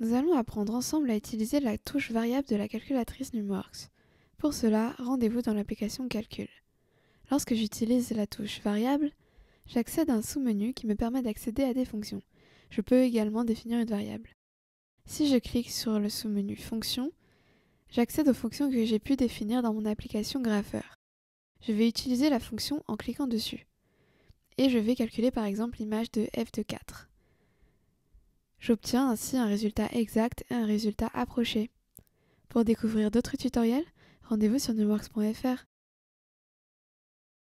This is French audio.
Nous allons apprendre ensemble à utiliser la touche variable de la calculatrice NumWorks. Pour cela, rendez-vous dans l'application Calcul. Lorsque j'utilise la touche Variable, j'accède à un sous-menu qui me permet d'accéder à des fonctions. Je peux également définir une variable. Si je clique sur le sous-menu Fonctions, j'accède aux fonctions que j'ai pu définir dans mon application Graffeur. Je vais utiliser la fonction en cliquant dessus. Et je vais calculer par exemple l'image de f de 4. J'obtiens ainsi un résultat exact et un résultat approché. Pour découvrir d'autres tutoriels, rendez-vous sur newworks.fr.